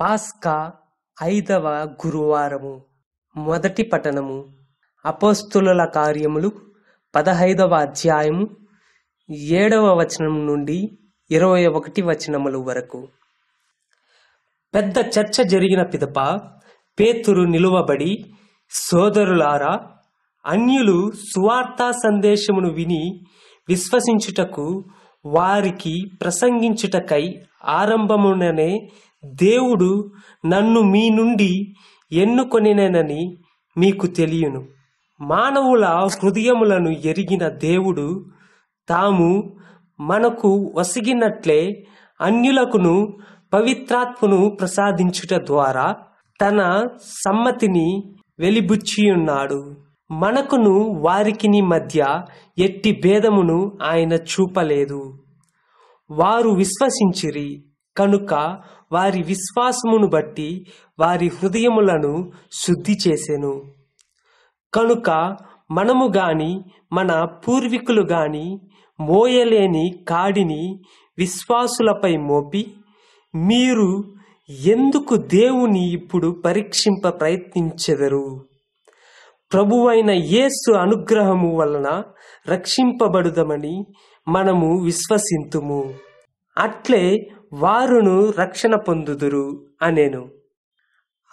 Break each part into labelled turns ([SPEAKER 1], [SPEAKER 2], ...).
[SPEAKER 1] పాస్కా ఐదవ గురువారము మొదటి పఠనము అపోస్తుల కార్యములు పదహైదవ అధ్యాయము ఏడవ వచనం నుండి ఇరవై ఒకటి వచనముల వరకు పెద్ద చర్చ జరిగిన పిదప పేతురు నిలువబడి సోదరులారా అన్యులు సువార్తా సందేశమును విని విశ్వసించుటకు వారికి ప్రసంగించుటకై ఆరంభముననే దేవుడు నన్ను మీ నుండి ఎన్నుకొనినని మీకు తెలియను మానవుల హృదయములను ఎరిగిన దేవుడు తాము మనకు వసిగినట్లే అన్యులకును పవిత్రాత్మను ప్రసాదించుట ద్వారా తన సమ్మతిని వెలిబుచ్చియున్నాడు మనకును వారికిని మధ్య ఎట్టి భేదమును ఆయన చూపలేదు వారు విశ్వసించిరి కనుక వారి విశ్వాసమును బట్టి వారి హృదయములను శుద్ధి చేసెను కనుక మనము గాని మన పూర్వీకులు గాని మోయలేని కాడిని విశ్వాసులపై మోపి మీరు ఎందుకు దేవుని ఇప్పుడు పరీక్షింప ప్రయత్నించెదరు ప్రభువైన యేసు అనుగ్రహము వలన రక్షింపబడుదమని మనము విశ్వసింతుము అట్లే వారును రక్షణ పొందుదురు అనేను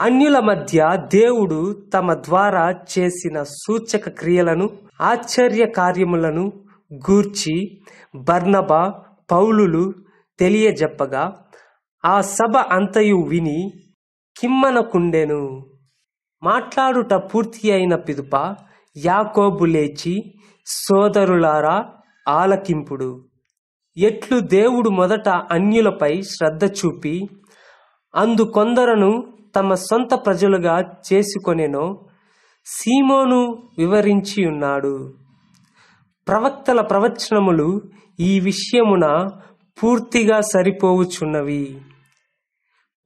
[SPEAKER 1] అన్యుల మధ్య దేవుడు తమ ద్వారా చేసిన సూచక క్రియలను ఆశ్చర్య కార్యములను గూర్చి బర్ణబ పౌలులు తెలియజెప్పగా ఆ సభ అంతయు విని కిమ్మనకుండెను మాట్లాడుట పూర్తి అయిన పిదుప యాకోబు లేచి సోదరులారా ఆలకింపుడు ఎట్లు దేవుడు మొదట అన్యులపై శ్రద్ధ చూపి అందు కొందరను తమ సొంత ప్రజలుగా చేసుకొనేనో సీమోను వివరించి ఉన్నాడు ప్రవక్తల ప్రవచనములు ఈ విషయమున పూర్తిగా సరిపోవుచున్నవి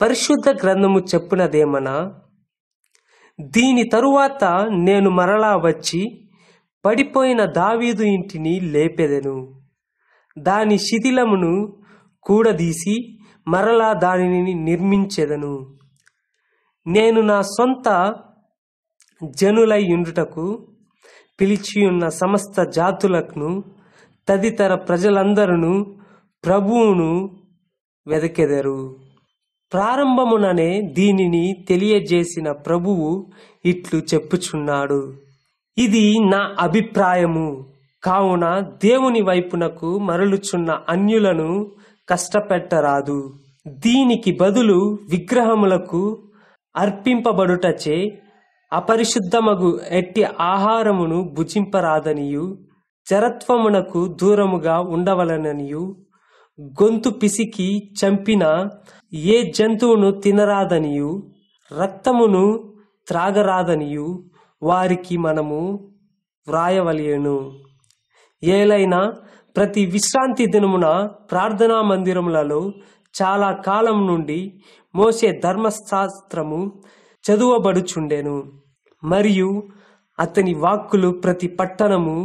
[SPEAKER 1] పరిశుద్ధ గ్రంథము చెప్పినదేమనా దీని తరువాత నేను మరలా వచ్చి పడిపోయిన దావీదు ఇంటిని లేపెదెను దాని శిథిలమును కూడదీసి మరలా దానిని నిర్మించెదను నేను నా సొంత జనులై ఉండుటకు పిలిచియున్న సమస్త జాతులకు తదితర ప్రజలందరూ ప్రభువును వెదకెదరు ప్రారంభముననే దీనిని తెలియజేసిన ప్రభువు ఇట్లు చెప్పుచున్నాడు ఇది నా అభిప్రాయము కావున దేవుని వైపునకు మరలుచున్న అన్యులను కష్టపెట్టరాదు దీనికి బదులు విగ్రహములకు అర్పింపబడుటచే అపరిశుద్ధమగు ఎట్టి ఆహారమును భుజింపరాదనియు జరత్వమునకు దూరముగా ఉండవలననియు గొంతు పిసికి చంపిన ఏ జంతువును తినరాదనియు రక్తమును త్రాగరాదనియు వారికి మనము వ్రాయవలేను ఏలైనా ప్రతి విశ్రాంతి దినమున ప్రార్థనా మందిరములలో చాలా కాలం నుండి మోసే ధర్మశాస్త్రము చదువబడుచుండెను మరియు అతని వాక్కులు ప్రతి పట్టణము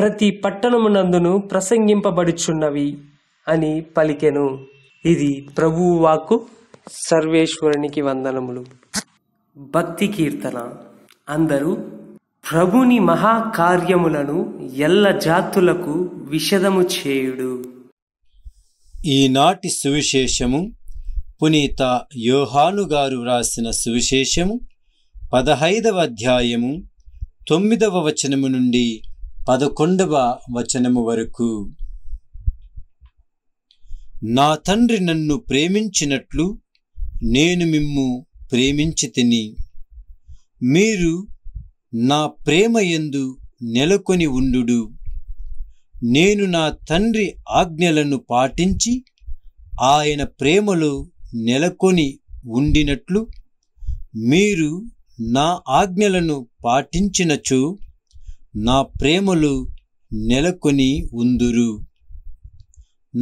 [SPEAKER 1] ప్రతి పట్టణమునందును ప్రసంగింపబడుచున్నవి అని పలికెను ఇది ప్రభువు వాక్కు సర్వేశ్వరునికి వందనములు భక్తి కీర్తన అందరూ ప్రభుని మహాకార్యములను ఎల్ల జాతులకు విషదము చేయుడు
[SPEAKER 2] ఈనాటి సువిశేషము పునీత యోహాను గారు వ్రాసిన సువిశేషము పదహైదవ అధ్యాయము తొమ్మిదవ వచనము నుండి పదకొండవ వచనము వరకు నా తండ్రి నన్ను ప్రేమించినట్లు నేను మిమ్ము ప్రేమించి తిని మీరు నా ప్రేమ ఎందు నెలకొని ఉండు నేను నా తండ్రి ఆజ్ఞలను పాటించి ఆయన ప్రేమలో నెలకొని ఉండినట్లు మీరు నా ఆజ్ఞలను పాటించినచో నా ప్రేమలు నెలకొని ఉందురు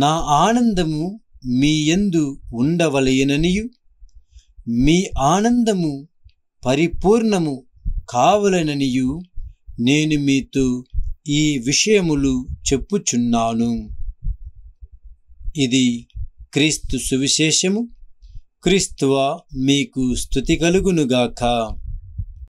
[SPEAKER 2] నా ఆనందము మీ ఎందు ఉండవలయననియు మీ ఆనందము పరిపూర్ణము కావలననియు నేను మీతో ఈ విషయములు చెప్పుచున్నాను ఇది క్రీస్తు సువిశేషము క్రీస్తువా మీకు స్థుతి కలుగునుగాక